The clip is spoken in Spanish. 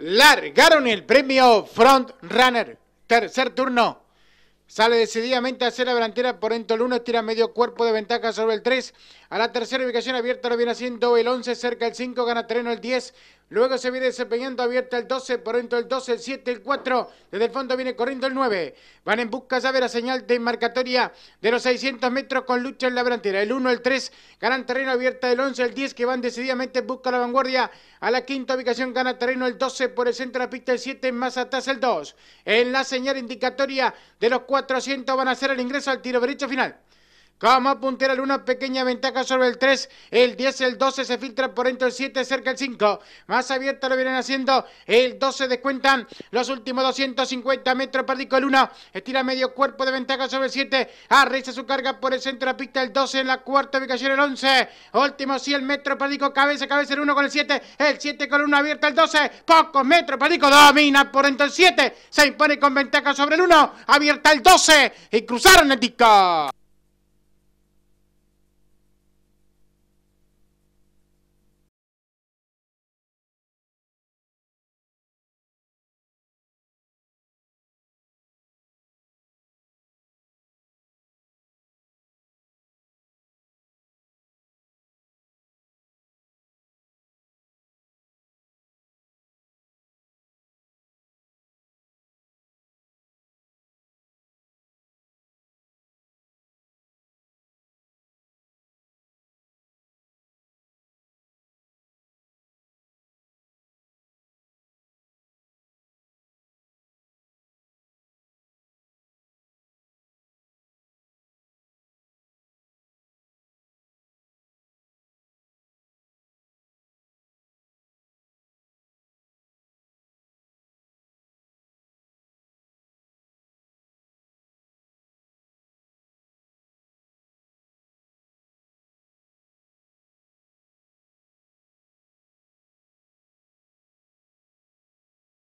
largaron el premio Front Runner. Tercer turno. Sale decididamente a hacer la delantera por 1, tira medio cuerpo de ventaja sobre el 3. A la tercera ubicación abierta lo viene haciendo el 11, cerca el 5, gana terreno el 10. Luego se viene desempeñando abierta el 12, por dentro el 12, el 7, el 4. Desde el fondo viene corriendo el 9. Van en busca ya ver la señal de marcatoria de los 600 metros con lucha en la delantera. El 1, el 3, ganan terreno abierta el 11, el 10 que van decididamente en busca de la vanguardia. A la quinta ubicación gana terreno el 12 por el centro de la pista el 7, más atrás el 2. En la señal indicatoria de los 400 van a hacer el ingreso al tiro derecho final. Como puntera el 1, pequeña ventaja sobre el 3. El 10, el 12 se filtra por dentro el 7, cerca el 5. Más abierto lo vienen haciendo. El 12 descuentan los últimos 250 metros. Perdico el 1. Estira medio cuerpo de ventaja sobre el 7. Arriesga su carga por el centro de la pista. El 12 en la cuarta ubicación. El 11. Último 100 metros. Perdico cabeza, cabeza el 1 con el 7. El 7 con el 1 abierta el 12. Pocos metros. Perdico domina por dentro el 7. Se impone con ventaja sobre el 1. Abierta el 12. Y cruzaron el disco.